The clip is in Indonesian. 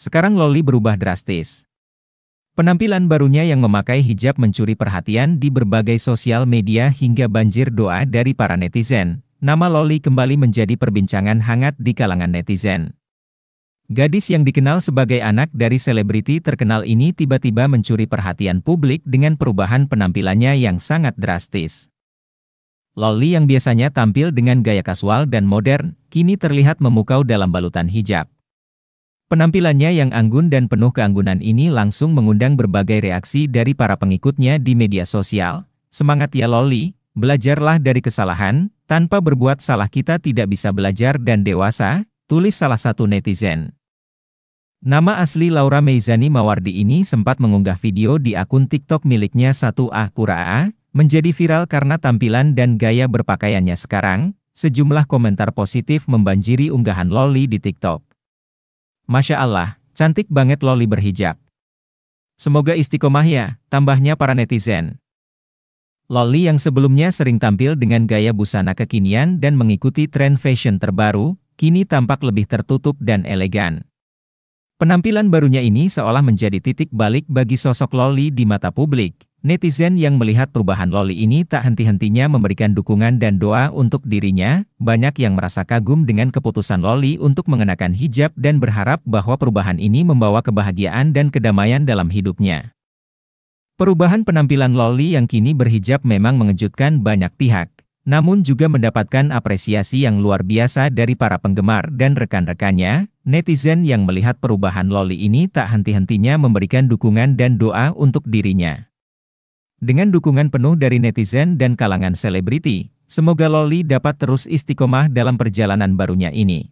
Sekarang Loli berubah drastis. Penampilan barunya yang memakai hijab mencuri perhatian di berbagai sosial media hingga banjir doa dari para netizen. Nama Loli kembali menjadi perbincangan hangat di kalangan netizen. Gadis yang dikenal sebagai anak dari selebriti terkenal ini tiba-tiba mencuri perhatian publik dengan perubahan penampilannya yang sangat drastis. Loli yang biasanya tampil dengan gaya kasual dan modern, kini terlihat memukau dalam balutan hijab. Penampilannya yang anggun dan penuh keanggunan ini langsung mengundang berbagai reaksi dari para pengikutnya di media sosial. Semangat ya Loli, belajarlah dari kesalahan, tanpa berbuat salah kita tidak bisa belajar dan dewasa, tulis salah satu netizen. Nama asli Laura Meizani Mawardi ini sempat mengunggah video di akun TikTok miliknya satu ah Kuraa, menjadi viral karena tampilan dan gaya berpakaiannya sekarang, sejumlah komentar positif membanjiri unggahan Loli di TikTok. Masya Allah, cantik banget Loli berhijab. Semoga istiqomah ya, tambahnya para netizen. Loli yang sebelumnya sering tampil dengan gaya busana kekinian dan mengikuti tren fashion terbaru, kini tampak lebih tertutup dan elegan. Penampilan barunya ini seolah menjadi titik balik bagi sosok Loli di mata publik. Netizen yang melihat perubahan Loli ini tak henti-hentinya memberikan dukungan dan doa untuk dirinya, banyak yang merasa kagum dengan keputusan Loli untuk mengenakan hijab dan berharap bahwa perubahan ini membawa kebahagiaan dan kedamaian dalam hidupnya. Perubahan penampilan Loli yang kini berhijab memang mengejutkan banyak pihak, namun juga mendapatkan apresiasi yang luar biasa dari para penggemar dan rekan-rekannya, netizen yang melihat perubahan Loli ini tak henti-hentinya memberikan dukungan dan doa untuk dirinya. Dengan dukungan penuh dari netizen dan kalangan selebriti, semoga Loli dapat terus istiqomah dalam perjalanan barunya ini.